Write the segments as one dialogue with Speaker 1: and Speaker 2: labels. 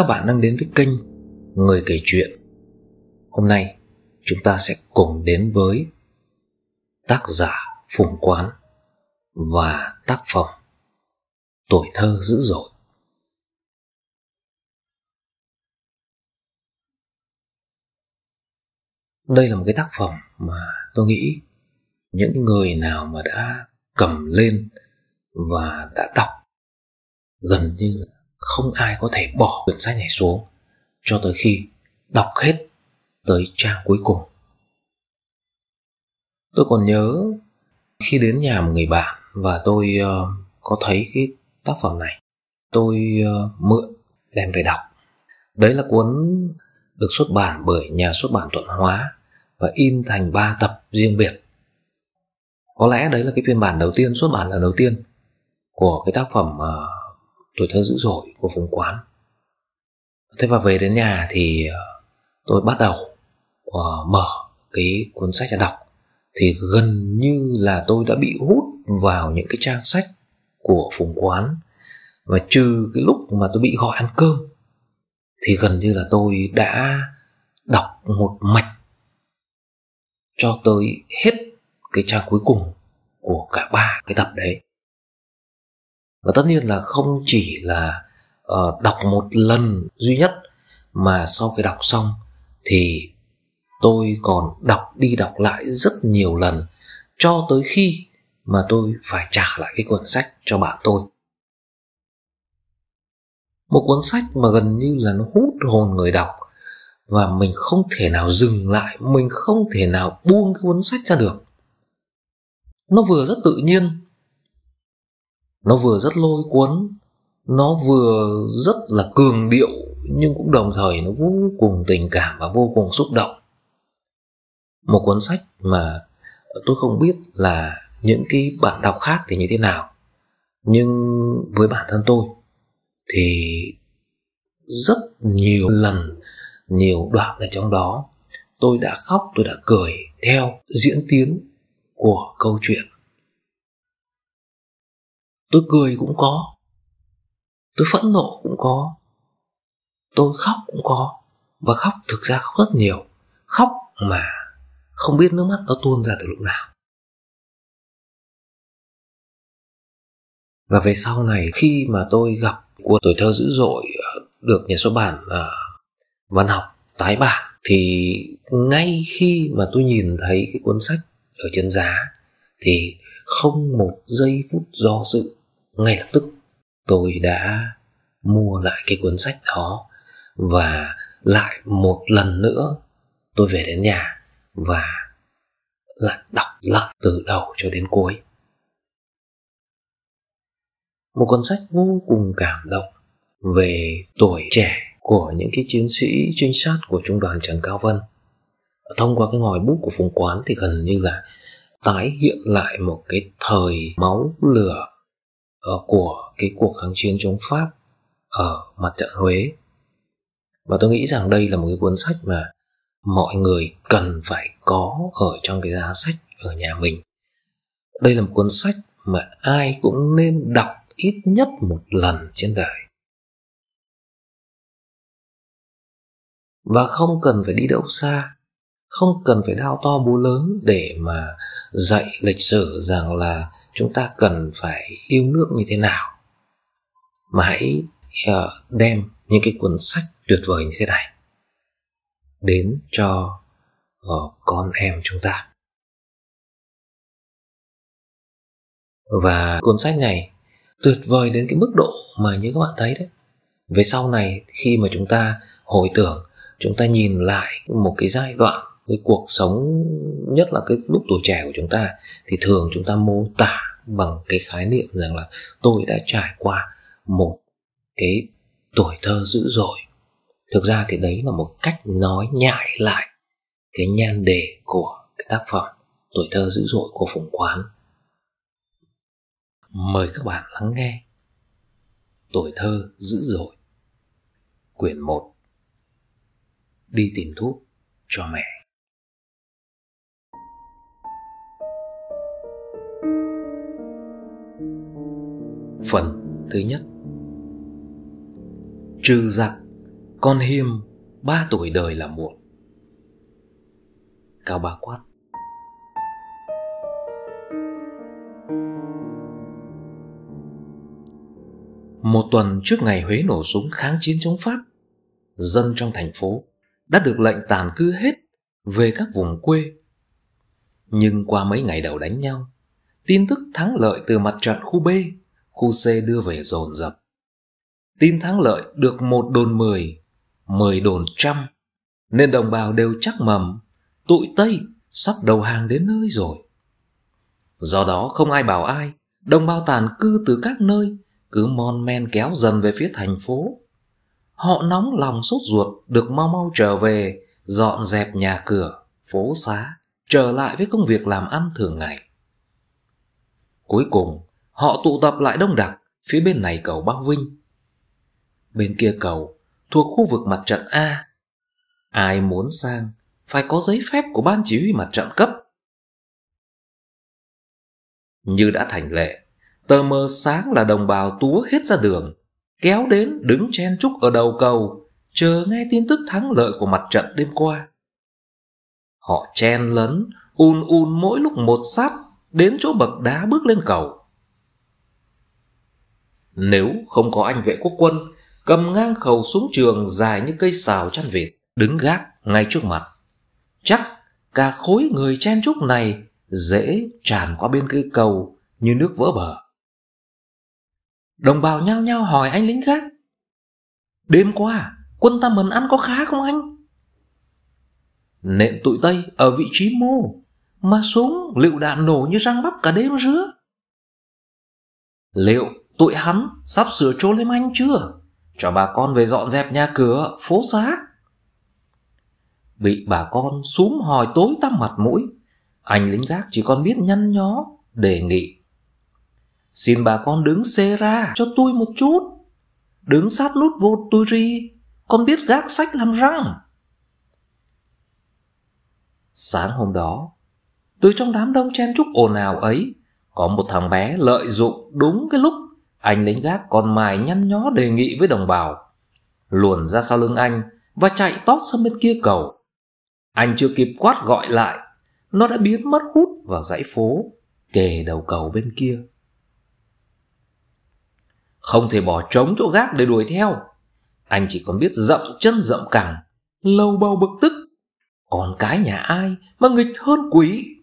Speaker 1: Các bạn đang đến với kênh
Speaker 2: Người kể chuyện Hôm nay chúng ta sẽ cùng đến với
Speaker 1: Tác giả Phùng Quán Và tác phẩm Tuổi thơ dữ dội Đây là một cái tác phẩm mà tôi nghĩ những người nào mà đã cầm lên và đã đọc gần như là không ai có thể bỏ quyển sách này xuống cho tới khi đọc hết tới trang cuối cùng.
Speaker 2: Tôi còn nhớ khi đến nhà một người bạn và tôi uh, có thấy cái tác phẩm này, tôi uh, mượn đem về đọc. Đấy là cuốn được xuất bản bởi nhà xuất bản Thuận Hóa và in thành 3 tập riêng biệt. Có lẽ đấy là cái phiên bản đầu tiên xuất bản lần đầu tiên của cái tác phẩm uh, tuổi thơ dữ dội của vùng quán thế và về đến nhà thì ờ, tôi bắt đầu ờ, mở cái cuốn sách ra đọc thì gần như là tôi đã bị hút vào những cái trang sách của phùng quán và trừ cái lúc mà tôi bị gọi ăn cơm thì gần như là tôi
Speaker 1: đã đọc một mạch cho tới hết cái trang cuối cùng của cả ba cái tập đấy
Speaker 2: và tất nhiên là không chỉ là uh, đọc một lần duy nhất mà sau khi đọc xong thì tôi còn đọc đi đọc lại rất nhiều lần cho tới khi mà tôi phải trả lại cái cuốn sách cho bạn tôi một cuốn sách mà gần như là nó hút hồn người đọc và mình không thể nào dừng lại mình không thể nào buông cái cuốn sách ra được nó vừa rất tự nhiên nó vừa rất lôi cuốn, nó vừa rất là cường điệu nhưng cũng đồng thời nó vô cùng tình cảm và vô cùng xúc động. Một cuốn sách mà tôi không biết là những cái bạn đọc khác thì như thế nào. Nhưng với bản thân tôi thì rất nhiều lần,
Speaker 1: nhiều đoạn ở trong đó tôi đã khóc, tôi đã cười theo diễn tiến của câu chuyện tôi cười cũng có tôi phẫn nộ cũng có tôi khóc cũng có và khóc thực ra khóc rất nhiều khóc mà không biết nước mắt nó tuôn ra từ lúc nào và về sau này khi mà tôi gặp của tuổi thơ dữ dội ờ, được nhà xuất bản uh,
Speaker 2: văn học tái bản thì ngay khi mà tôi nhìn thấy cái cuốn sách ở trên giá thì không một giây phút do dự ngay lập tức tôi đã mua lại cái cuốn sách đó và
Speaker 1: lại một lần nữa tôi về đến nhà và lại đọc lại từ đầu cho đến cuối một
Speaker 2: cuốn sách vô cùng cảm động về tuổi trẻ của những cái chiến sĩ trinh sát của trung đoàn Trần Cao Vân. Thông qua cái ngòi bút của Phùng Quán thì gần như là tái hiện lại một cái thời máu lửa Ờ, của cái cuộc kháng chiến chống Pháp ở mặt trận Huế. Và tôi nghĩ rằng đây là một cái cuốn sách mà mọi người cần phải có ở trong cái giá sách
Speaker 1: ở nhà mình. Đây là một cuốn sách mà ai cũng nên đọc ít nhất một lần trên đời. Và không cần phải đi đâu xa, không cần phải đao to búa lớn để mà
Speaker 2: dạy lịch sử rằng là chúng ta cần phải yêu nước như thế nào mà hãy ờ, đem những cái cuốn sách tuyệt vời như thế này
Speaker 1: đến cho ờ, con em chúng ta và cuốn sách này tuyệt vời đến cái mức độ mà như các bạn thấy đấy về sau này khi mà chúng ta hồi tưởng
Speaker 2: chúng ta nhìn lại một cái giai đoạn cái cuộc sống nhất là cái lúc tuổi trẻ của chúng ta thì thường chúng ta mô tả bằng cái khái niệm rằng là tôi đã trải qua một cái tuổi thơ dữ dội thực ra thì đấy là
Speaker 1: một cách nói nhại lại cái nhan đề của cái tác phẩm tuổi thơ dữ dội của phùng quán mời các bạn lắng nghe tuổi thơ dữ dội quyển 1 đi tìm thuốc cho mẹ Phần
Speaker 2: thứ nhất Trừ giặc Con hiêm Ba tuổi đời là muộn Cao Ba Quát Một tuần trước ngày Huế nổ súng kháng chiến chống Pháp Dân trong thành phố đã được lệnh tàn cư hết về các vùng quê nhưng qua mấy ngày đầu đánh nhau, tin tức thắng lợi từ mặt trận khu B Khu C đưa về dồn dập Tin thắng lợi được một đồn mười mười đồn trăm Nên đồng bào đều chắc mầm Tụi Tây sắp đầu hàng đến nơi rồi Do đó không ai bảo ai Đồng bào tàn cư từ các nơi Cứ mon men kéo dần về phía thành phố Họ nóng lòng sốt ruột Được mau mau trở về Dọn dẹp nhà cửa, phố xá Trở lại với công việc làm ăn thường ngày Cuối cùng Họ tụ tập lại đông đặc phía bên này cầu Bắc Vinh. Bên kia cầu thuộc khu vực mặt trận A. Ai muốn sang phải có giấy phép của ban chỉ huy mặt trận cấp. Như đã thành lệ, tờ mờ sáng là đồng bào túa hết ra đường, kéo đến đứng chen chúc ở đầu cầu, chờ nghe tin tức thắng lợi của mặt trận đêm qua. Họ chen lấn, un un mỗi lúc một sát, đến chỗ bậc đá bước lên cầu. Nếu không có anh vệ quốc quân, cầm ngang khẩu súng trường dài như cây xào chăn vịt, đứng gác ngay trước mặt. Chắc cả khối người chen trúc này dễ tràn qua bên cây cầu như nước vỡ bờ. Đồng bào nhao nhao hỏi anh lính khác. Đêm qua, quân ta mần ăn có khá không anh? Nện tụi Tây ở vị trí mô, mà súng liệu đạn nổ như răng bắp cả đêm rứa. Liệu tụi hắn sắp sửa trốn lên anh chưa? Cho bà con về dọn dẹp nhà cửa, phố xá. Bị bà con súm hòi tối tăm mặt mũi, anh lính gác chỉ còn biết nhăn nhó, đề nghị. Xin bà con đứng xê ra cho tôi một chút. Đứng sát nút vô tôi ri, con biết gác sách làm răng. Sáng hôm đó, từ trong đám đông chen chúc ồn ào ấy, có một thằng bé lợi dụng đúng cái lúc anh lính gác còn mài nhăn nhó đề nghị với đồng bào. Luồn ra sau lưng anh và chạy tót sang bên kia cầu. Anh chưa kịp quát gọi lại, nó đã biến mất hút vào dãy phố, kề đầu cầu bên kia. Không thể bỏ trống chỗ gác để đuổi theo. Anh chỉ còn biết dậm chân dậm cẳng, lâu bao bực tức. Còn cái nhà ai mà nghịch hơn quỷ?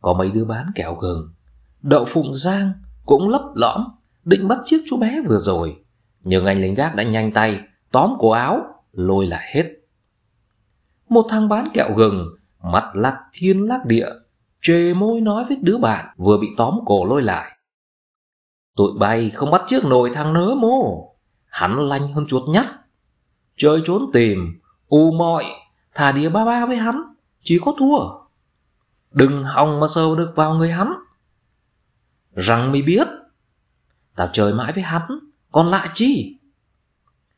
Speaker 2: Có mấy đứa bán kẹo gừng, đậu phụng giang, cũng lấp lõm định bắt chiếc chú bé vừa rồi nhưng anh lính gác đã nhanh tay tóm cổ áo lôi lại hết một thằng bán kẹo gừng mặt lạc thiên lác địa trề môi nói với đứa bạn vừa bị tóm cổ lôi lại tụi bay không bắt chiếc nồi thằng nớ mô hắn lanh hơn chuột nhắt chơi trốn tìm u mọi thả đĩa ba ba với hắn chỉ có thua đừng hòng mà sâu được vào người hắn Rằng mày biết Tao chơi mãi với hắn Còn lạ chi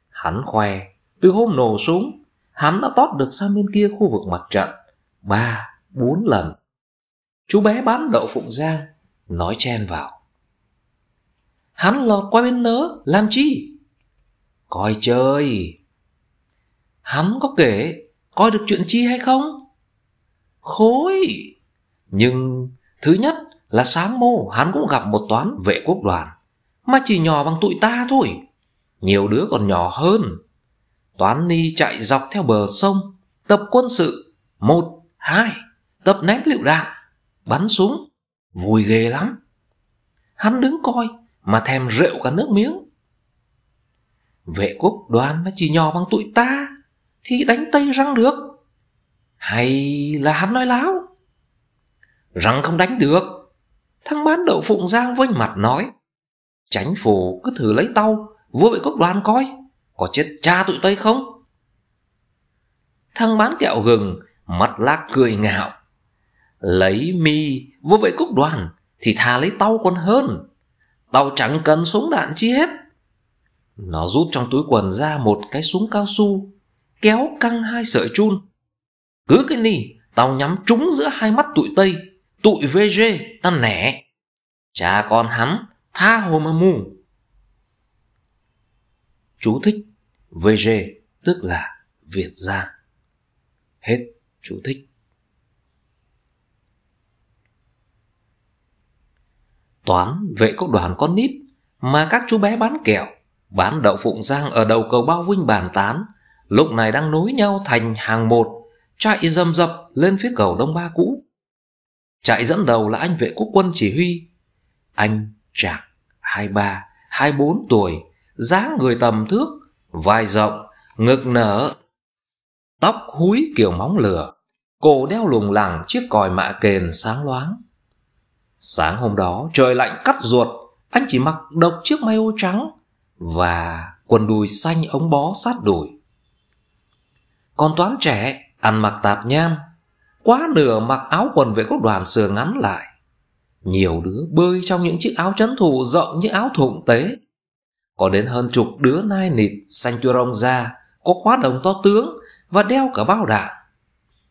Speaker 2: Hắn khoe Từ hôm nổ súng Hắn đã tót được sang bên kia khu vực mặt trận Ba, bốn lần Chú bé bán đậu Phụng Giang Nói chen vào Hắn lọt qua bên nớ Làm chi Coi chơi Hắn có kể Coi được chuyện chi hay không Khối Nhưng thứ nhất là sáng mô hắn cũng gặp một toán vệ quốc đoàn mà chỉ nhỏ bằng tụi ta thôi nhiều đứa còn nhỏ hơn toán ni chạy dọc theo bờ sông tập quân sự một hai tập ném lựu đạn bắn súng vui ghê lắm hắn đứng coi mà thèm rượu cả nước miếng vệ quốc đoàn mà chỉ nhỏ bằng tụi ta thì đánh tây răng được hay là hắn nói láo răng không đánh được Thằng bán đậu Phụng Giang vênh mặt nói Tránh phủ cứ thử lấy tao Vua bị quốc đoàn coi Có chết cha tụi Tây không Thằng bán kẹo gừng mặt lác cười ngạo Lấy mi vua vệ quốc đoàn Thì thà lấy tao còn hơn Tao chẳng cần súng đạn chi hết Nó rút trong túi quần ra Một cái súng cao su Kéo căng hai sợi chun Cứ cái ni Tao nhắm trúng giữa hai mắt tụi Tây tụi VG dê ta nẻ cha con hắn tha hồ mà mù chú thích VG tức là việt Giang. hết chú thích toán vệ cốc đoàn con nít mà các chú bé bán kẹo bán đậu phụng giang ở đầu cầu bao vinh bàn tán lúc này đang nối nhau thành hàng một chạy dầm dập lên phía cầu đông ba cũ Trại dẫn đầu là anh vệ quốc quân chỉ huy. Anh Trạc, 23, 24 tuổi, dáng người tầm thước, vai rộng, ngực nở, tóc húi kiểu móng lửa, cổ đeo lùng lẳng chiếc còi mạ kền sáng loáng. Sáng hôm đó trời lạnh cắt ruột, anh chỉ mặc độc chiếc may ô trắng và quần đùi xanh ống bó sát đùi. Còn toán trẻ, ăn mặc tạp nham, quá nửa mặc áo quần về các đoàn sườn ngắn lại. Nhiều đứa bơi trong những chiếc áo chấn thủ rộng như áo thụng tế. Có đến hơn chục đứa nai nịt, xanh chua rong da, có khóa đồng to tướng và đeo cả bao đạn.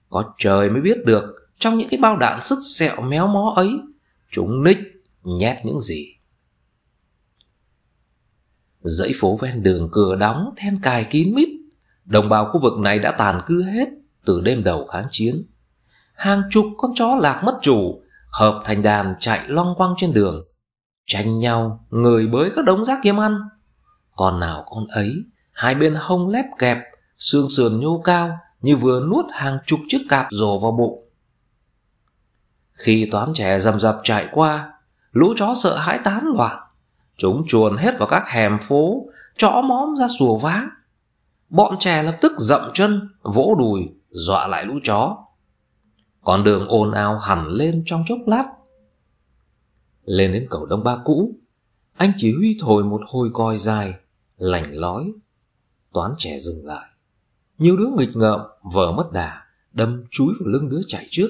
Speaker 2: Có trời mới biết được trong những cái bao đạn sứt sẹo méo mó ấy, chúng ních nhét những gì. Dãy phố ven đường cửa đóng then cài kín mít, đồng bào khu vực này đã tàn cư hết từ đêm đầu kháng chiến hàng chục con chó lạc mất chủ, hợp thành đàn chạy long quăng trên đường. Tranh nhau, người bới các đống rác kiếm ăn. Con nào con ấy, hai bên hông lép kẹp, xương sườn nhô cao như vừa nuốt hàng chục chiếc cạp rồ vào bụng. Khi toán trẻ rầm rập chạy qua, lũ chó sợ hãi tán loạn. Chúng chuồn hết vào các hẻm phố, chó móm ra sùa váng. Bọn trẻ lập tức dậm chân, vỗ đùi, dọa lại lũ chó. Con đường ồn ào hẳn lên trong chốc lát. Lên đến cầu Đông Ba cũ, anh chỉ huy thổi một hồi còi dài, lành lói. Toán trẻ dừng lại. Nhiều đứa nghịch ngợm, vờ mất đà, đâm chúi vào lưng đứa chạy trước.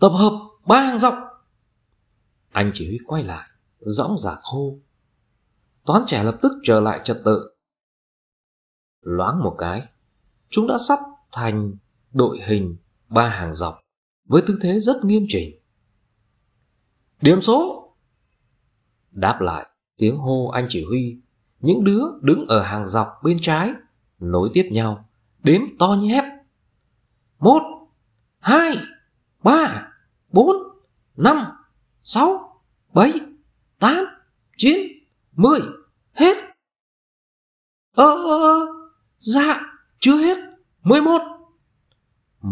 Speaker 2: Tập hợp, ba hàng dọc. Anh chỉ huy quay lại, dõng giả khô. Toán trẻ lập tức trở lại trật tự. Loáng một cái, chúng đã sắp thành đội hình ba hàng dọc với tư thế rất nghiêm chỉnh. Điểm số! Đáp lại tiếng hô anh chỉ huy, những đứa đứng ở hàng dọc bên trái nối tiếp nhau, đếm to như hét. Một, hai, ba, bốn, năm, sáu, bảy, tám, chín, mười, hết. Ơ, ờ, ờ, ờ, dạ, chưa hết, mười một.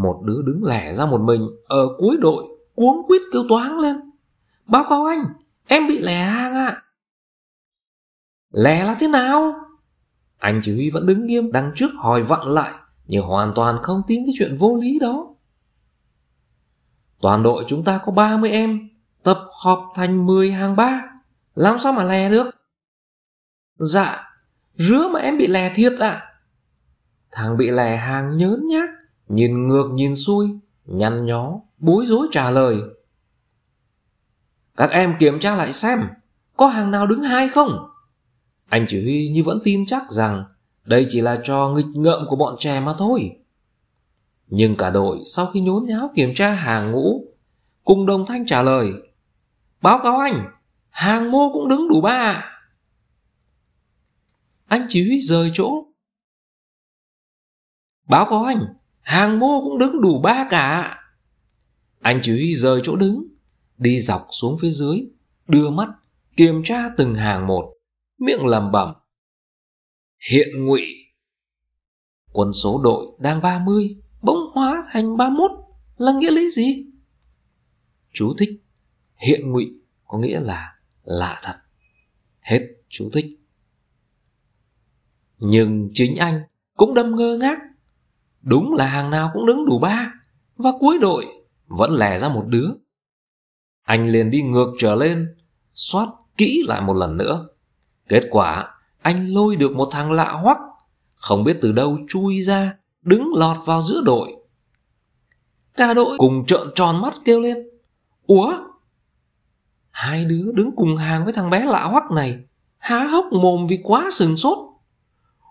Speaker 2: Một đứa đứng lẻ ra một mình Ở cuối đội cuống quýt kêu toáng lên Báo cáo anh Em bị lẻ
Speaker 1: hàng ạ à.
Speaker 2: Lẻ là thế nào Anh chỉ huy vẫn đứng nghiêm Đằng trước hỏi vặn lại Nhưng hoàn toàn không tin cái chuyện vô lý đó Toàn đội chúng ta có 30 em Tập họp thành 10 hàng ba Làm sao mà lè được Dạ Rứa mà em bị lè thiệt ạ à? Thằng bị lè hàng nhớn nhác Nhìn ngược nhìn xuôi Nhăn nhó Bối rối trả lời Các em kiểm tra lại xem Có hàng nào đứng hai không Anh chỉ huy như vẫn tin chắc rằng Đây chỉ là trò nghịch ngợm của bọn trẻ mà thôi Nhưng cả đội sau khi nhốn nháo kiểm tra hàng ngũ Cùng đồng thanh trả lời Báo cáo anh Hàng mô cũng đứng đủ ba ạ anh chỉ huy rời chỗ. Báo cáo anh, Hàng mô cũng đứng đủ ba cả. Anh chỉ huy rời chỗ đứng, đi dọc xuống phía dưới, đưa mắt, kiểm tra từng hàng một, miệng lẩm bẩm. Hiện ngụy. Quân số đội đang 30, bỗng hóa thành 31 là nghĩa lý gì? Chú thích. Hiện ngụy có nghĩa là lạ thật. Hết chú thích. Nhưng chính anh cũng đâm ngơ ngác Đúng là hàng nào cũng đứng đủ ba Và cuối đội Vẫn lè ra một đứa Anh liền đi ngược trở lên soát kỹ lại một lần nữa Kết quả Anh lôi được một thằng lạ hoắc Không biết từ đâu chui ra Đứng lọt vào giữa đội Cả đội cùng trợn tròn mắt kêu lên Ủa Hai đứa đứng cùng hàng với thằng bé lạ hoắc này Há hốc mồm vì quá sừng sốt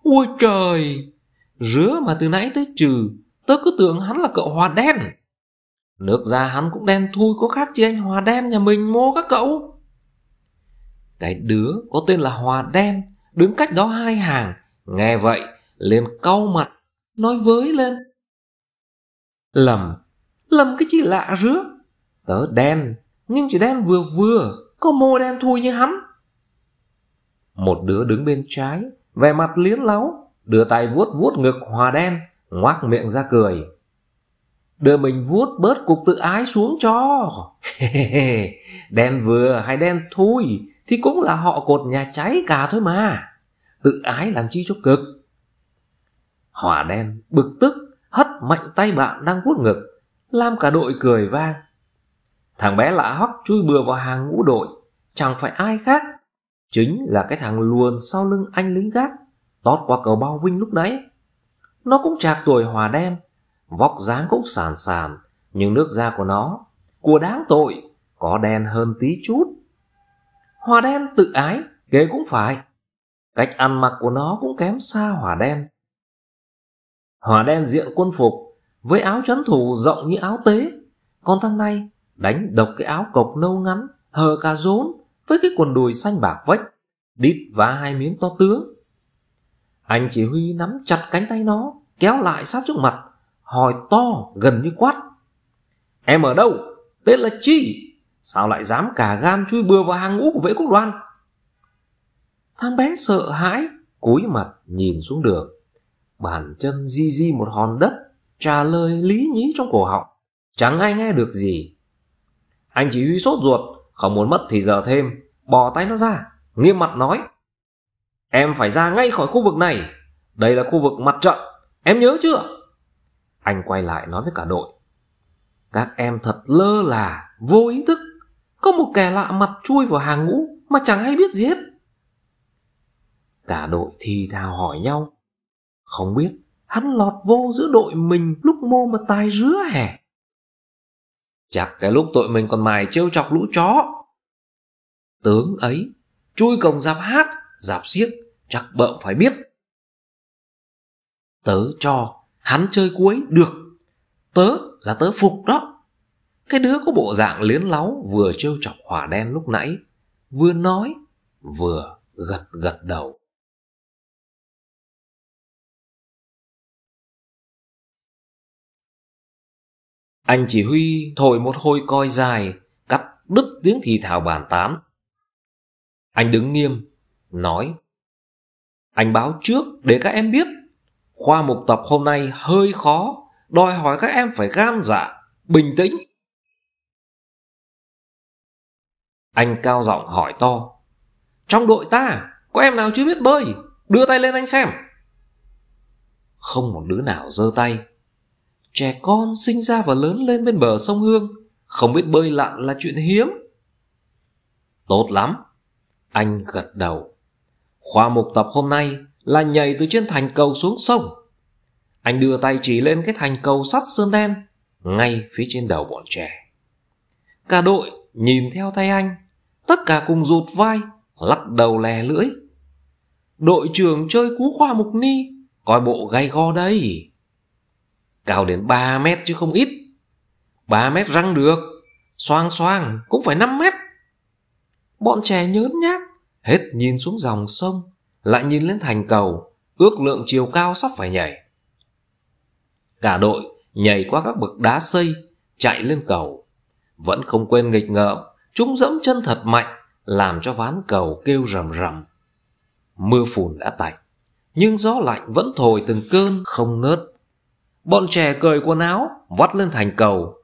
Speaker 2: Ôi trời Rứa mà từ nãy tới trừ Tớ cứ tưởng hắn là cậu hòa đen Nước da hắn cũng đen thui Có khác chi anh hòa đen nhà mình mô các cậu Cái đứa có tên là hòa đen Đứng cách đó hai hàng Nghe vậy liền cau mặt Nói với lên Lầm Lầm cái chi lạ rứa Tớ đen Nhưng chỉ đen vừa vừa Có mô đen thui như hắn Một đứa đứng bên trái Về mặt liến láo đưa tay vuốt vuốt ngực hòa đen, ngoác miệng ra cười. Đưa mình vuốt bớt cục tự ái xuống cho. đen vừa hay đen thui thì cũng là họ cột nhà cháy cả thôi mà. Tự ái làm chi cho cực. hòa đen bực tức hất mạnh tay bạn đang vuốt ngực, làm cả đội cười vang. Thằng bé lạ hoắc chui bừa vào hàng ngũ đội, chẳng phải ai khác, chính là cái thằng luồn sau lưng anh lính gác tót qua cầu bao vinh lúc nãy. Nó cũng trạc tuổi hòa đen, vóc dáng cũng sàn sàn, nhưng nước da của nó, của đáng tội, có đen hơn tí chút. Hòa đen tự ái, kế cũng phải. Cách ăn mặc của nó cũng kém xa hòa đen. hòa đen diện quân phục, với áo trấn thủ rộng như áo tế. Còn thằng này đánh độc cái áo cộc nâu ngắn, hờ cà rốn, với cái quần đùi xanh bạc vách, đít vá hai miếng to tướng. Anh chỉ huy nắm chặt cánh tay nó, kéo lại sát trước mặt, hỏi to gần như quát. Em ở đâu? Tên là Chi? Sao lại dám cả gan chui bừa vào hàng ngũ của vệ quốc đoàn? Thằng bé sợ hãi, cúi mặt nhìn xuống đường. Bàn chân di di một hòn đất, trả lời lý nhí trong cổ họng. Chẳng ai nghe được gì. Anh chỉ huy sốt ruột, không muốn mất thì giờ thêm, bỏ tay nó ra, nghiêm mặt nói. Em phải ra ngay khỏi khu vực này. Đây là khu vực mặt trận. Em nhớ chưa? Anh quay lại nói với cả đội. Các em thật lơ là, vô ý thức. Có một kẻ lạ mặt chui vào hàng ngũ mà chẳng hay biết gì hết. Cả đội thì thào hỏi nhau. Không biết hắn lọt vô giữa đội mình lúc mô mà tài rứa hè, Chắc cái lúc tụi mình còn mài trêu chọc lũ chó. Tướng ấy chui cổng giáp hát giạp xiếc chắc bợm phải biết tớ cho hắn chơi cuối được tớ là tớ phục đó cái đứa có bộ dạng liến láu vừa trêu chọc hỏa đen lúc nãy vừa nói
Speaker 1: vừa gật gật đầu anh chỉ huy thổi một hồi coi dài cắt đứt tiếng thì thào bàn tán
Speaker 2: anh đứng nghiêm nói Anh báo trước để các em biết Khoa mục tập hôm nay hơi khó Đòi hỏi các em phải gan dạ Bình tĩnh Anh cao giọng hỏi to Trong đội ta Có em nào chưa biết bơi Đưa tay lên anh xem Không một đứa nào giơ tay Trẻ con sinh ra và lớn lên bên bờ sông Hương Không biết bơi lặn là chuyện hiếm Tốt lắm Anh gật đầu Khoa mục tập hôm nay là nhảy từ trên thành cầu xuống sông. Anh đưa tay chỉ lên cái thành cầu sắt sơn đen ngay phía trên đầu bọn trẻ. Cả đội nhìn theo tay anh, tất cả cùng rụt vai, lắc đầu lè lưỡi. Đội trưởng chơi cú khoa mục ni, coi bộ gay go đây. Cao đến 3 mét chứ không ít. 3 mét răng được, xoang xoang cũng phải 5 mét. Bọn trẻ nhớn nhác, hết nhìn xuống dòng sông, lại nhìn lên thành cầu, ước lượng chiều cao sắp phải nhảy. Cả đội nhảy qua các bậc đá xây, chạy lên cầu. Vẫn không quên nghịch ngợm, chúng dẫm chân thật mạnh, làm cho ván cầu kêu rầm rầm. Mưa phùn đã tạnh, nhưng gió lạnh vẫn thổi từng cơn không ngớt. Bọn trẻ cởi quần áo, vắt lên thành cầu.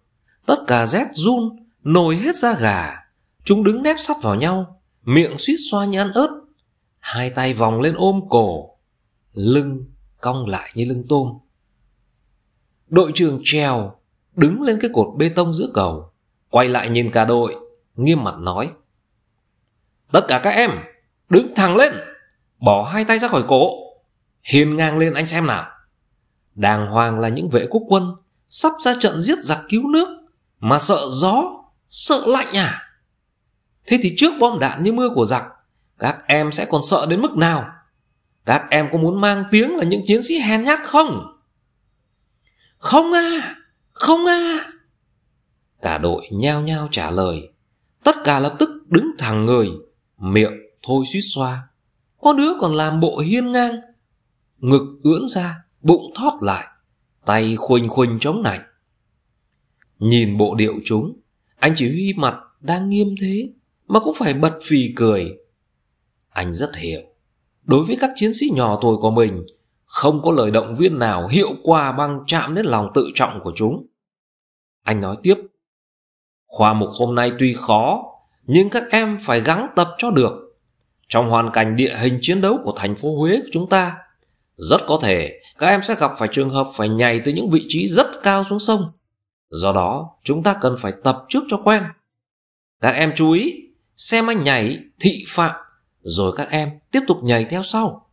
Speaker 2: Tất cả rét run, nổi hết da gà. Chúng đứng nép sắt vào nhau, miệng suýt xoa như ăn ớt, hai tay vòng lên ôm cổ, lưng cong lại như lưng tôm. Đội trưởng trèo đứng lên cái cột bê tông giữa cầu, quay lại nhìn cả đội, nghiêm mặt nói. Tất cả các em, đứng thẳng lên, bỏ hai tay ra khỏi cổ, hiên ngang lên anh xem nào. Đàng hoàng là những vệ quốc quân sắp ra trận giết giặc cứu nước mà sợ gió, sợ lạnh à? Thế thì trước bom đạn như mưa của giặc, các em sẽ còn sợ đến mức nào? Các em có muốn mang tiếng là những chiến sĩ hèn nhát không? Không à, không à. Cả đội nhao nhao trả lời. Tất cả lập tức đứng thẳng người, miệng thôi suýt xoa. Có đứa còn làm bộ hiên ngang, ngực ưỡn ra, bụng thoát lại, tay khuỳnh khuỳnh chống nạnh. Nhìn bộ điệu chúng, anh chỉ huy mặt đang nghiêm thế, mà cũng phải bật phì cười. Anh rất hiểu, đối với các chiến sĩ nhỏ tuổi của mình, không có lời động viên nào hiệu quả bằng chạm đến lòng tự trọng của chúng. Anh nói tiếp, khoa mục hôm nay tuy khó, nhưng các em phải gắng tập cho được. Trong hoàn cảnh địa hình chiến đấu của thành phố Huế của chúng ta, rất có thể các em sẽ gặp phải trường hợp phải nhảy từ những vị trí rất cao xuống sông. Do đó, chúng ta cần phải tập trước cho quen. Các em chú ý, xem anh nhảy thị phạm, rồi các em tiếp tục nhảy theo sau.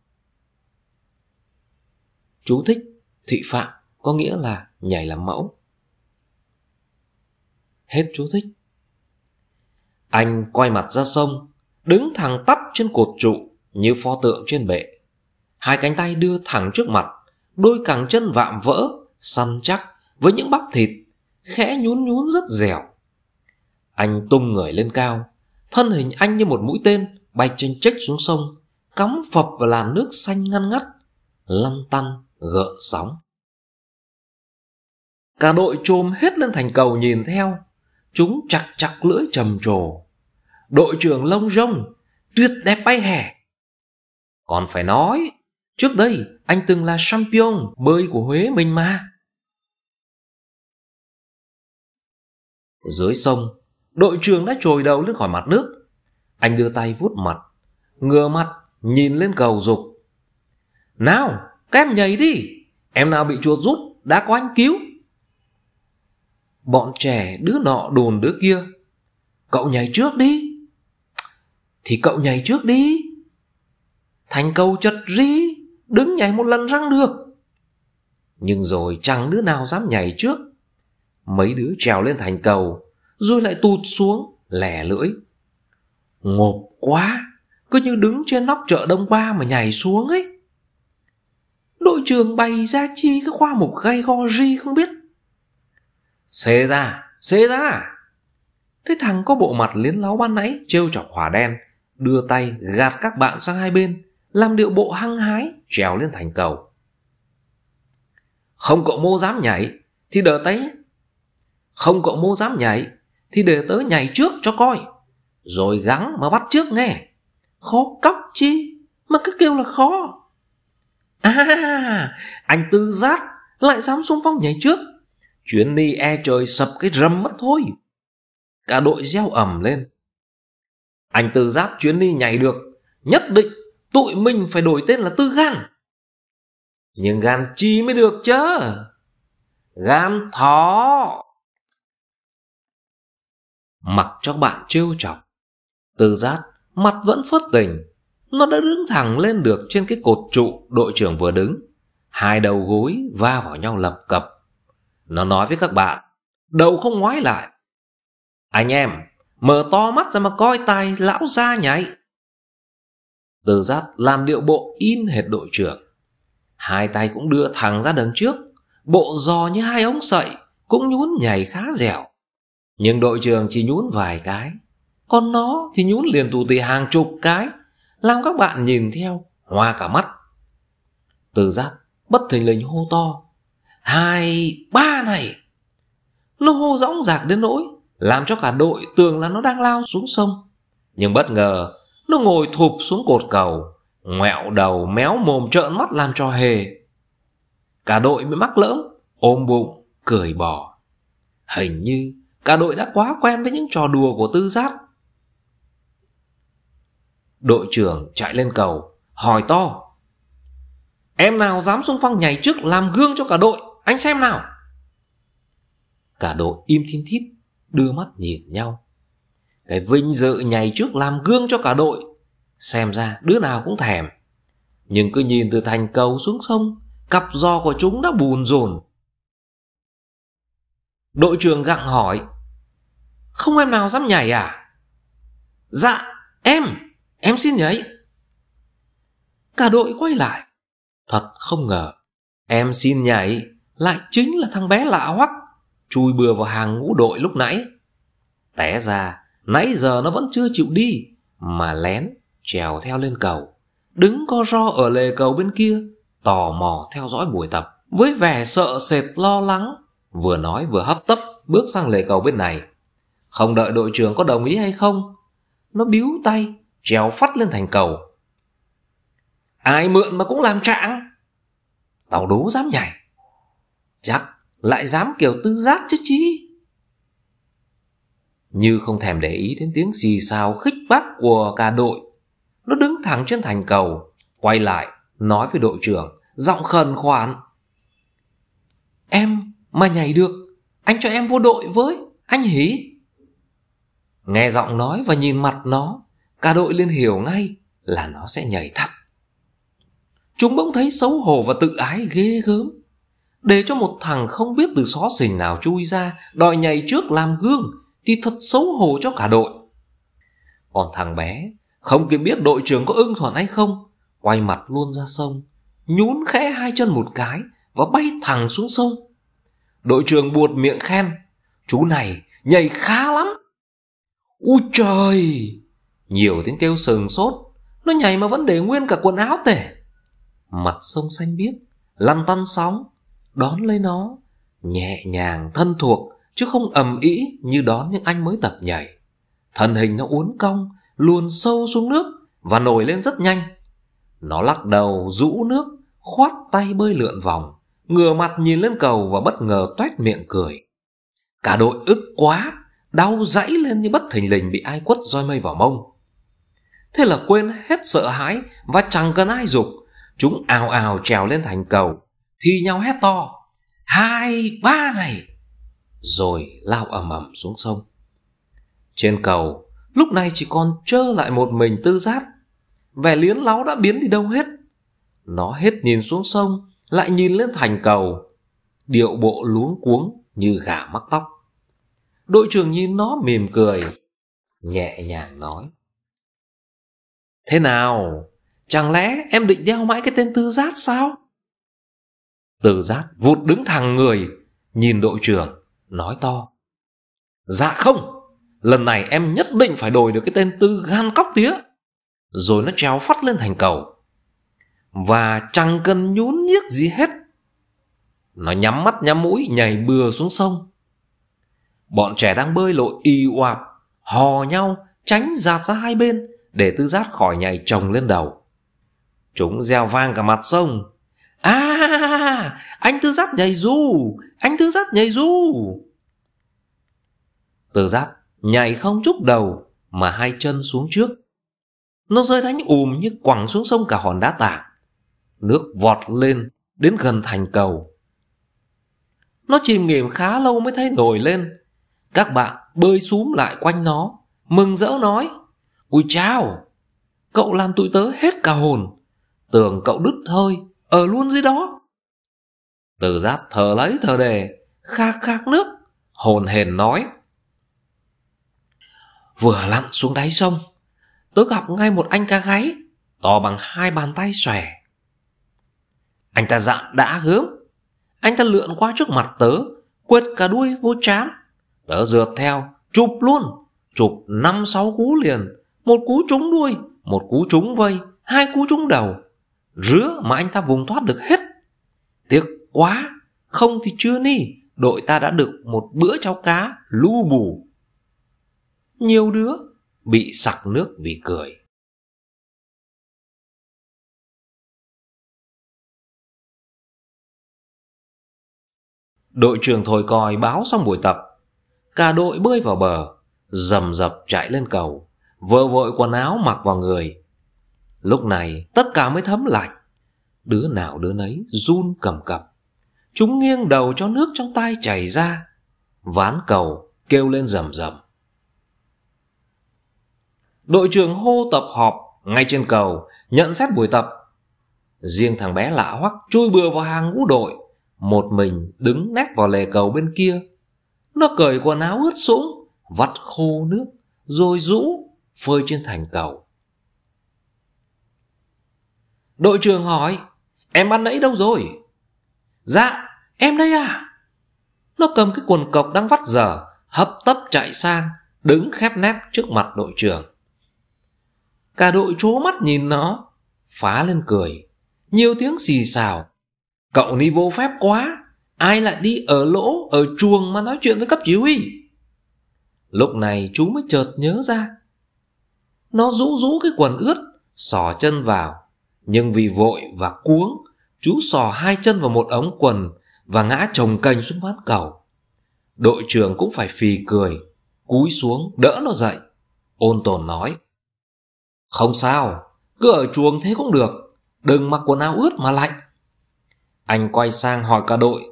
Speaker 2: Chú thích thị phạm có nghĩa là nhảy làm mẫu. Hết chú thích. Anh quay mặt ra sông, đứng thẳng tắp trên cột trụ như pho tượng trên bệ. Hai cánh tay đưa thẳng trước mặt, đôi cẳng chân vạm vỡ, săn chắc với những bắp thịt, khẽ nhún nhún rất dẻo. Anh tung người lên cao, Thân hình anh như một mũi tên Bay trên trách xuống sông Cắm phập vào làn nước xanh ngăn ngắt Lăn tăn gợ sóng Cả đội trồm hết lên thành cầu nhìn theo Chúng chặt chặt lưỡi trầm trồ Đội trưởng lông rông
Speaker 1: Tuyệt đẹp bay hè Còn phải nói Trước đây anh từng là champion Bơi của Huế mình mà
Speaker 2: Dưới sông đội trưởng đã trồi đầu lên khỏi mặt nước. Anh đưa tay vuốt mặt, ngửa mặt, nhìn lên cầu dục. Nào, các em nhảy đi, em nào bị chuột rút, đã có anh cứu. Bọn trẻ đứa nọ đùn đứa kia. Cậu nhảy trước đi. Thì cậu nhảy trước đi. Thành cầu chật rí, đứng nhảy một lần răng được. Nhưng rồi chẳng đứa nào dám nhảy trước. Mấy đứa trèo lên thành cầu, rồi lại tụt xuống lẻ lưỡi ngộp quá cứ như đứng trên nóc chợ đông ba mà nhảy xuống ấy đội trường bày ra chi cái khoa mục gay go ri không biết xê ra xê ra thế thằng có bộ mặt liến láo ban nãy trêu chọc hỏa đen đưa tay gạt các bạn sang hai bên làm điệu bộ hăng hái trèo lên thành cầu không cậu mô dám nhảy thì đỡ tay không cậu mô dám nhảy thì để tớ nhảy trước cho coi rồi gắng mà bắt trước nghe khó cóc chi mà cứ kêu là khó à anh tư giác lại dám xung phong nhảy trước chuyến đi e trời sập cái rầm mất thôi cả đội reo ầm lên anh tư giác chuyến đi nhảy được nhất định tụi mình phải đổi tên là tư gan nhưng gan chi mới được chứ gan thỏ mặc cho bạn trêu chọc. Từ giác, mặt vẫn phớt tình, nó đã đứng thẳng lên được trên cái cột trụ đội trưởng vừa đứng. Hai đầu gối va vào nhau lập cập. Nó nói với các bạn, đầu không ngoái lại. Anh em, mở to mắt ra mà coi tài lão ra nhảy. Từ giác làm điệu bộ in hệt đội trưởng. Hai tay cũng đưa thẳng ra đằng trước, bộ giò như hai ống sậy, cũng nhún nhảy khá dẻo. Nhưng đội trưởng chỉ nhún vài cái Còn nó thì nhún liền tù tì hàng chục cái Làm các bạn nhìn theo Hoa cả mắt Từ giác bất thình lình hô to Hai ba này Nó hô rõng rạc đến nỗi Làm cho cả đội tưởng là nó đang lao xuống sông Nhưng bất ngờ Nó ngồi thụp xuống cột cầu Ngoẹo đầu méo mồm trợn mắt làm cho hề Cả đội mới mắc lỡm Ôm bụng cười bỏ Hình như cả đội đã quá quen với những trò đùa của tư giác đội trưởng chạy lên cầu hỏi to em nào dám xung phong nhảy trước làm gương cho cả đội anh xem nào cả đội im thiên thít đưa mắt nhìn nhau cái vinh dự nhảy trước làm gương cho cả đội xem ra đứa nào cũng thèm nhưng cứ nhìn từ thành cầu xuống sông cặp giò của chúng đã bùn rồn Đội trưởng gặng hỏi Không em nào dám nhảy à Dạ em Em xin nhảy Cả đội quay lại
Speaker 1: Thật không ngờ
Speaker 2: Em xin nhảy Lại chính là thằng bé lạ hoắc Chui bừa vào hàng ngũ đội lúc nãy Té ra Nãy giờ nó vẫn chưa chịu đi Mà lén trèo theo lên cầu Đứng co ro ở lề cầu bên kia Tò mò theo dõi buổi tập Với vẻ sợ sệt lo lắng Vừa nói vừa hấp tấp bước sang lề cầu bên này. Không đợi đội trưởng có đồng ý hay không, nó biếu tay, trèo phát lên thành cầu. Ai mượn mà cũng làm trạng. Tàu đố dám nhảy. Chắc lại dám kiểu tư giác chứ chi. Như không thèm để ý đến tiếng xì xào khích bác của cả đội. Nó đứng thẳng trên thành cầu, quay lại, nói với đội trưởng, giọng khẩn khoản. Em mà nhảy được Anh cho em vô đội với Anh hỉ Nghe giọng nói và nhìn mặt nó Cả đội liền hiểu ngay là nó sẽ nhảy thật Chúng bỗng thấy xấu hổ và tự ái ghê gớm Để cho một thằng không biết từ xó xỉnh nào chui ra Đòi nhảy trước làm gương Thì thật xấu hổ cho cả đội Còn thằng bé Không kịp biết đội trưởng có ưng thuận hay không Quay mặt luôn ra sông Nhún khẽ hai chân một cái Và bay thẳng xuống sông Đội trưởng buột miệng khen. Chú này nhảy khá lắm. Úi trời! Nhiều tiếng kêu sừng sốt. Nó nhảy mà vẫn để nguyên cả quần áo tể. Mặt sông xanh biếc, lăn tăn sóng. Đón lấy nó, nhẹ nhàng thân thuộc chứ không ầm ĩ như đón những anh mới tập nhảy. Thần hình nó uốn cong, luồn sâu xuống nước và nổi lên rất nhanh. Nó lắc đầu rũ nước, khoát tay bơi lượn vòng ngửa mặt nhìn lên cầu và bất ngờ toét miệng cười. Cả đội ức quá, đau dãy lên như bất thình lình bị ai quất roi mây vào mông. Thế là quên hết sợ hãi và chẳng cần ai dục, chúng ào ào trèo lên thành cầu, thi nhau hét to, hai, ba này, rồi lao ầm ầm xuống sông. Trên cầu, lúc này chỉ còn trơ lại một mình tư giác, vẻ liến láo đã biến đi đâu hết. Nó hết nhìn xuống sông lại nhìn lên thành cầu, điệu bộ luống cuống như gà mắc tóc. Đội trưởng nhìn nó mỉm cười, nhẹ nhàng nói. Thế nào? Chẳng lẽ em định đeo mãi cái tên Tư Giác sao? Tư Giác vụt đứng thẳng người, nhìn đội trưởng, nói to. Dạ không, lần này em nhất định phải đổi được cái tên Tư Gan Cóc Tía. Rồi nó treo phát lên thành cầu. Và chẳng cần nhún nhức gì hết Nó nhắm mắt nhắm mũi nhảy bừa xuống sông Bọn trẻ đang bơi lội y oạp Hò nhau tránh giạt ra hai bên Để tư giác khỏi nhảy chồng lên đầu Chúng reo vang cả mặt sông À anh tư giác nhảy du Anh tư giác nhảy du Tư giác nhảy không chút đầu Mà hai chân xuống trước Nó rơi đánh ùm như quẳng xuống sông cả hòn đá tảng nước vọt lên, đến gần thành cầu. Nó chìm nghỉm khá lâu mới thấy nổi lên. Các bạn bơi xuống lại quanh nó, mừng rỡ nói. Ui chao, cậu làm tụi tớ hết cả hồn. Tưởng cậu đứt hơi, ở luôn dưới đó. Từ giác thở lấy thở đề, khạc khạc nước, hồn hền nói. Vừa lặn xuống đáy sông, tớ gặp ngay một anh cá gáy, to bằng hai bàn tay xòe. Anh ta dạn đã gớm Anh ta lượn qua trước mặt tớ Quệt cả đuôi vô chán Tớ dượt theo Chụp luôn Chụp 5-6 cú liền Một cú trúng đuôi Một cú trúng vây Hai cú trúng đầu Rứa mà anh ta vùng thoát được hết Tiếc quá Không thì chưa ni Đội ta đã được một bữa cháo cá lu
Speaker 1: bù Nhiều đứa Bị sặc nước vì cười Đội trưởng thổi còi báo xong buổi tập. Cả
Speaker 2: đội bơi vào bờ, dầm dập chạy lên cầu, vợ vội quần áo mặc vào người. Lúc này tất cả mới thấm lạnh. Đứa nào đứa nấy run cầm cập. Chúng nghiêng đầu cho nước trong tay chảy ra. Ván cầu kêu lên rầm rầm. Đội trưởng hô tập họp ngay trên cầu, nhận xét buổi tập. Riêng thằng bé lạ hoắc chui bừa vào hàng ngũ đội, một mình đứng nép vào lề cầu bên kia. Nó cởi quần áo ướt sũng, vắt khô nước, rồi rũ, phơi trên thành cầu. Đội trưởng hỏi, em ăn nãy đâu rồi? Dạ, em đây à? Nó cầm cái quần cộc đang vắt dở, hấp tấp chạy sang, đứng khép nép trước mặt đội trưởng. Cả đội trố mắt nhìn nó, phá lên cười. Nhiều tiếng xì xào, Cậu ni vô phép quá Ai lại đi ở lỗ, ở chuồng mà nói chuyện với cấp chỉ huy Lúc này chú mới chợt nhớ ra Nó rũ rũ cái quần ướt Sò chân vào Nhưng vì vội và cuống Chú sò hai chân vào một ống quần Và ngã trồng cành xuống ván cầu Đội trưởng cũng phải phì cười Cúi xuống đỡ nó dậy Ôn tồn nói Không sao Cứ ở chuồng thế cũng được Đừng mặc quần áo ướt mà lạnh anh quay sang hỏi cả đội.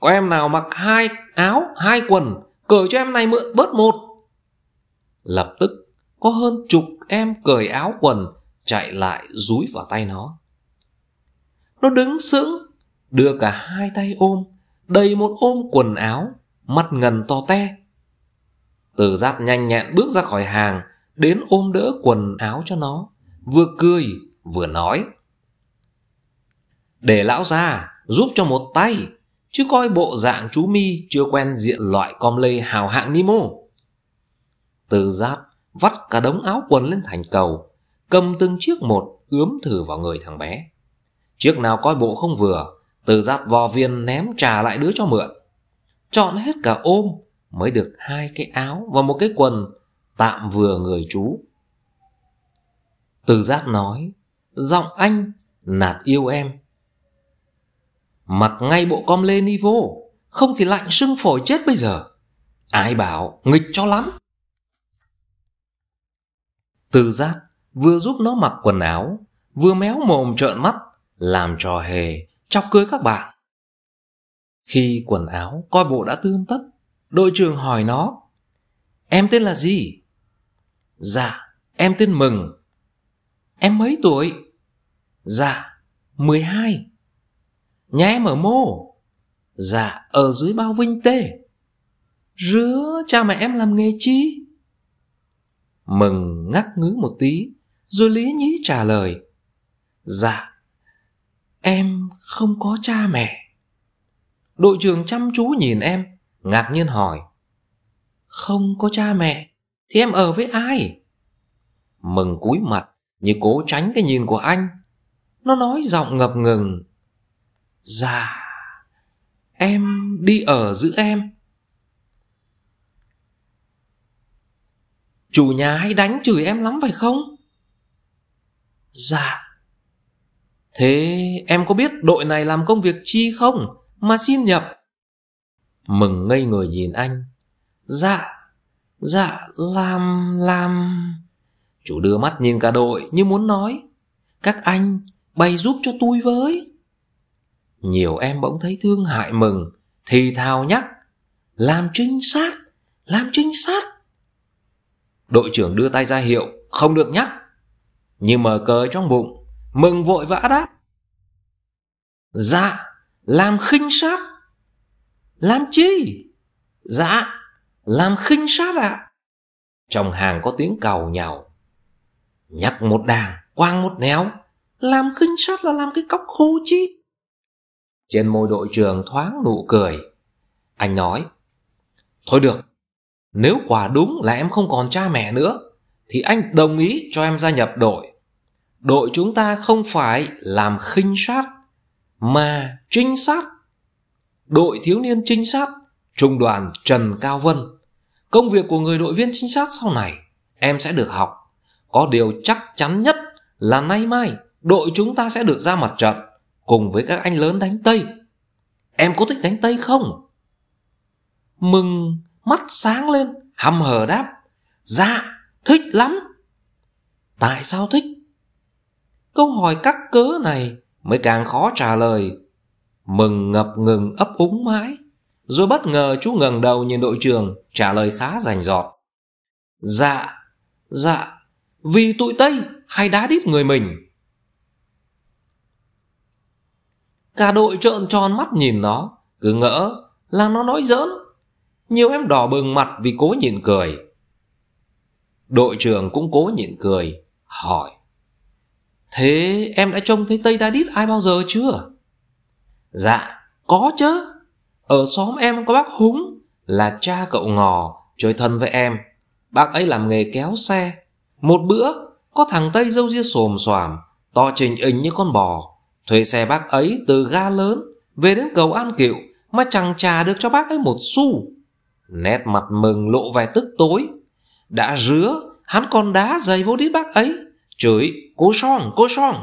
Speaker 2: Có em nào mặc hai áo, hai quần, cởi cho em này mượn bớt một. Lập tức, có hơn chục em cởi áo quần, chạy lại rúi vào tay nó. Nó đứng sững, đưa cả hai tay ôm, đầy một ôm quần áo, mắt ngần to te. Từ giác nhanh nhẹn bước ra khỏi hàng, đến ôm đỡ quần áo cho nó, vừa cười vừa nói để lão già giúp cho một tay chứ coi bộ dạng chú mi chưa quen diện loại com lây hào hạng ni mô từ giáp vắt cả đống áo quần lên thành cầu cầm từng chiếc một ướm thử vào người thằng bé chiếc nào coi bộ không vừa từ giáp vò viên ném trà lại đứa cho mượn chọn hết cả ôm mới được hai cái áo và một cái quần tạm vừa người chú từ giáp nói giọng anh nạt yêu em Mặc ngay bộ com lê ni vô Không thì lạnh sưng phổi chết bây giờ Ai bảo nghịch cho lắm Từ giác vừa giúp nó mặc quần áo Vừa méo mồm trợn mắt Làm trò hề chọc cưới các bạn Khi quần áo coi bộ đã tươm tất Đội trưởng hỏi nó Em tên là gì? Dạ, em tên Mừng Em mấy tuổi? Dạ, 12 nhà em ở mô Dạ ở dưới bao vinh tê Rứa cha mẹ em làm nghề chi Mừng ngắc ngứ một tí Rồi lý nhí trả lời Dạ Em không có cha mẹ Đội trưởng chăm chú nhìn em Ngạc nhiên hỏi Không có cha mẹ Thì em ở với ai Mừng cúi mặt Như cố tránh cái nhìn của anh Nó nói giọng ngập ngừng Dạ, em đi ở giữ em. Chủ nhà hay đánh chửi em lắm phải không? Dạ. Thế em có biết đội này làm công việc chi không? Mà xin nhập. Mừng ngây người nhìn anh. Dạ, dạ, làm, làm... Chủ đưa mắt nhìn cả đội như muốn nói. Các anh, bày giúp cho tôi với. Nhiều em bỗng thấy thương hại mừng Thì thào nhắc Làm trinh sát Làm trinh sát Đội trưởng đưa tay ra hiệu Không được nhắc Như mở cờ trong bụng Mừng vội vã đáp Dạ Làm khinh sát Làm chi Dạ Làm khinh sát ạ à. Trong hàng có tiếng cầu nhào Nhắc một đàn Quang một néo Làm khinh sát là làm cái cóc khô chi trên môi đội trưởng thoáng nụ cười. Anh nói, thôi được, nếu quả đúng là em không còn cha mẹ nữa, thì anh đồng ý cho em gia nhập đội. Đội chúng ta không phải làm khinh sát, mà trinh sát. Đội thiếu niên trinh sát, trung đoàn Trần Cao Vân. Công việc của người đội viên trinh sát sau này, em sẽ được học. Có điều chắc chắn nhất là nay mai, đội chúng ta sẽ được ra mặt trận cùng với các anh lớn đánh Tây. Em có thích đánh Tây không? Mừng mắt sáng lên, hầm hờ đáp. Dạ, thích lắm. Tại sao thích? Câu hỏi cắt cớ này mới càng khó trả lời. Mừng ngập ngừng ấp úng mãi. Rồi bất ngờ chú ngẩng đầu nhìn đội trưởng trả lời khá rành rọt. Dạ, dạ, vì tụi Tây hay đá đít người mình. Cả đội trợn tròn mắt nhìn nó Cứ ngỡ là nó nói giỡn Nhiều em đỏ bừng mặt vì cố nhịn cười Đội trưởng cũng cố nhịn cười Hỏi Thế em đã trông thấy Tây Đa Đít ai bao giờ chưa? Dạ, có chứ Ở xóm em có bác Húng Là cha cậu ngò Chơi thân với em Bác ấy làm nghề kéo xe Một bữa Có thằng Tây dâu ria xồm xoàm To trình ình như con bò thuê xe bác ấy từ ga lớn về đến cầu An Kiệu mà chẳng trả được cho bác ấy một xu. Nét mặt mừng lộ vẻ tức tối. Đã rứa, hắn còn đá giày vô đít bác ấy, chửi cô song, cô song.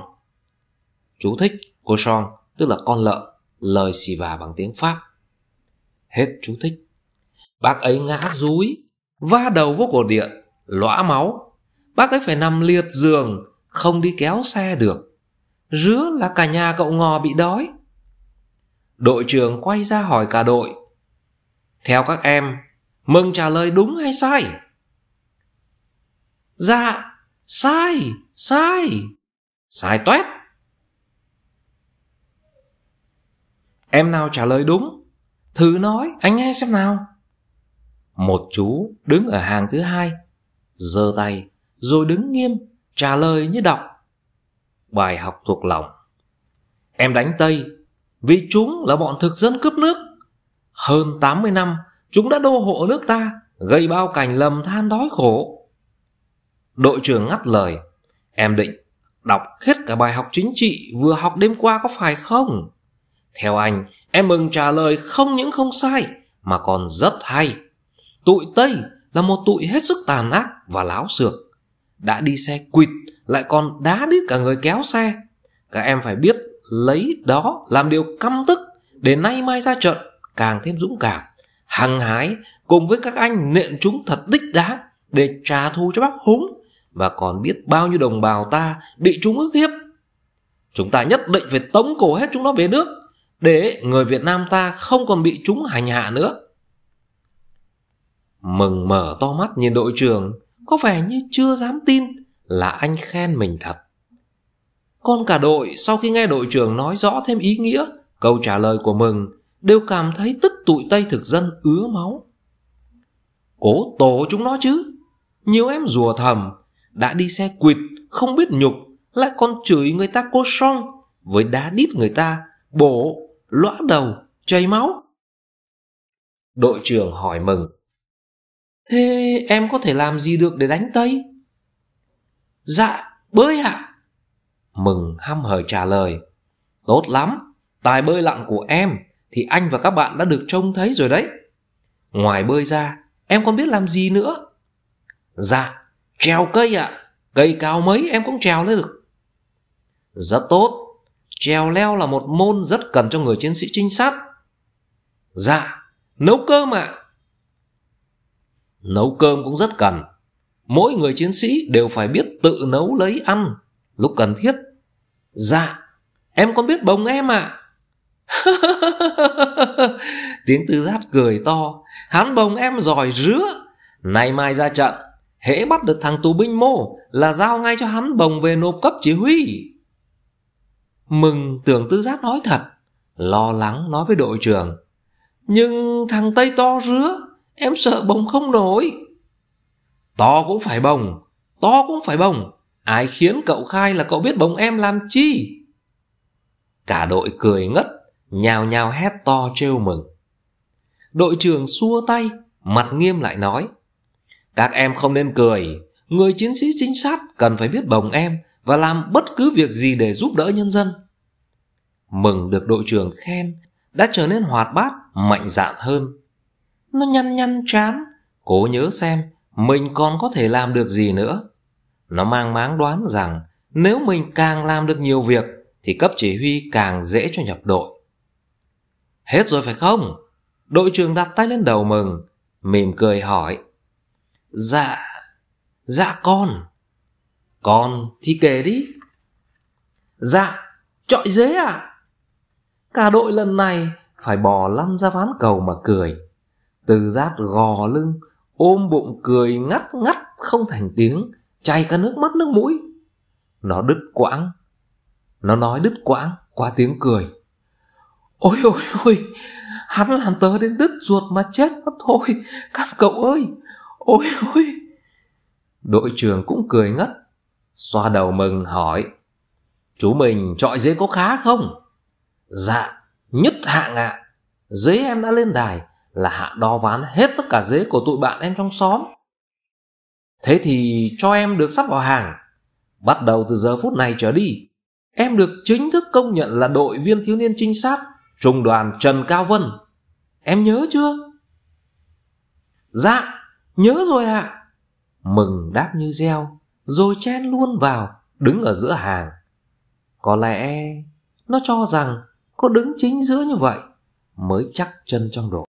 Speaker 2: Chú thích cô song, tức là con lợn, lời xì vả bằng tiếng Pháp. Hết chú thích. Bác ấy ngã rúi, va đầu vô cổ điện, lõa máu. Bác ấy phải nằm liệt giường, không đi kéo xe được rứa là cả nhà cậu ngò bị đói. Đội trưởng quay ra hỏi cả đội. Theo các em, Mừng trả lời đúng hay sai? Dạ, sai, sai, sai toét. Em nào trả lời đúng? Thử nói, anh nghe xem nào. Một chú đứng ở hàng thứ hai, giơ tay, rồi đứng nghiêm, trả lời như đọc bài học thuộc lòng. Em đánh Tây vì chúng là bọn thực dân cướp nước. Hơn 80 năm, chúng đã đô hộ nước ta, gây bao cảnh lầm than đói khổ. Đội trưởng ngắt lời, em định đọc hết cả bài học chính trị vừa học đêm qua có phải không? Theo anh, em mừng trả lời không những không sai, mà còn rất hay. Tụi Tây là một tụi hết sức tàn ác và láo xược đã đi xe quỵt lại còn đá đít cả người kéo xe các em phải biết lấy đó làm điều căm tức để nay mai ra trận càng thêm dũng cảm hăng hái cùng với các anh nện chúng thật đích đáng để trả thù cho bác húng và còn biết bao nhiêu đồng bào ta bị chúng ức hiếp chúng ta nhất định phải tống cổ hết chúng nó về nước để người việt nam ta không còn bị chúng hành hạ nữa mừng mở to mắt nhìn đội trường, có vẻ như chưa dám tin là anh khen mình thật. Con cả đội sau khi nghe đội trưởng nói rõ thêm ý nghĩa, câu trả lời của mừng đều cảm thấy tức tụi Tây thực dân ứa máu. Cố tổ chúng nó chứ. Nhiều em rùa thầm, đã đi xe quỵt, không biết nhục, lại còn chửi người ta cô song, với đá đít người ta, bổ, lõa đầu, chảy máu. Đội trưởng hỏi mừng. Thế em có thể làm gì được để đánh Tây? Dạ bơi ạ Mừng hăm hở trả lời Tốt lắm Tài bơi lặn của em Thì anh và các bạn đã được trông thấy rồi đấy Ngoài bơi ra Em còn biết làm gì nữa Dạ trèo cây ạ à. Cây cao mấy em cũng trèo lên được Rất tốt Trèo leo là một môn rất cần cho người chiến sĩ trinh sát Dạ Nấu cơm ạ à. Nấu cơm cũng rất cần mỗi người chiến sĩ đều phải biết tự nấu lấy ăn lúc cần thiết. Dạ, em có biết bồng em ạ. À. Tiếng tư giáp cười to, hắn bồng em giỏi rứa. Nay mai ra trận, hễ bắt được thằng tù binh mô là giao ngay cho hắn bồng về nộp cấp chỉ huy. Mừng tưởng tư giáp nói thật, lo lắng nói với đội trưởng. Nhưng thằng Tây to rứa, em sợ bồng không nổi. To cũng phải bồng, to cũng phải bồng. Ai khiến cậu khai là cậu biết bồng em làm chi? Cả đội cười ngất, nhào nhào hét to trêu mừng. Đội trưởng xua tay, mặt nghiêm lại nói. Các em không nên cười, người chiến sĩ chính sát cần phải biết bồng em và làm bất cứ việc gì để giúp đỡ nhân dân. Mừng được đội trưởng khen, đã trở nên hoạt bát, mạnh dạn hơn. Nó nhăn nhăn chán, cố nhớ xem mình còn có thể làm được gì nữa. Nó mang máng đoán rằng nếu mình càng làm được nhiều việc thì cấp chỉ huy càng dễ cho nhập đội. Hết rồi phải không? Đội trưởng đặt tay lên đầu mừng, mỉm cười hỏi. Dạ, dạ con. Con thì kể đi. Dạ, trọi dế à? Cả đội lần này phải bò lăn ra ván cầu mà cười. Từ giác gò lưng, ôm bụng cười ngắt ngắt không thành tiếng, chảy cả nước mắt nước mũi. Nó đứt quãng, nó nói đứt quãng qua tiếng cười. Ôi ôi ôi, hắn làm tớ đến đứt ruột mà chết mất thôi, các cậu ơi, ôi ôi. Đội trưởng cũng cười ngất, xoa đầu mừng hỏi. Chú mình trọi dế có khá không? Dạ, nhất hạng ạ. À. Dế em đã lên đài, là hạ đo ván hết tất cả dế của tụi bạn em trong xóm. Thế thì cho em được sắp vào hàng. Bắt đầu từ giờ phút này trở đi, em được chính thức công nhận là đội viên thiếu niên trinh sát trung đoàn Trần Cao Vân. Em nhớ chưa? Dạ, nhớ rồi ạ. Mừng đáp như reo, rồi chen luôn vào, đứng ở giữa hàng. Có lẽ nó cho rằng có đứng chính giữa như vậy mới chắc chân trong đội.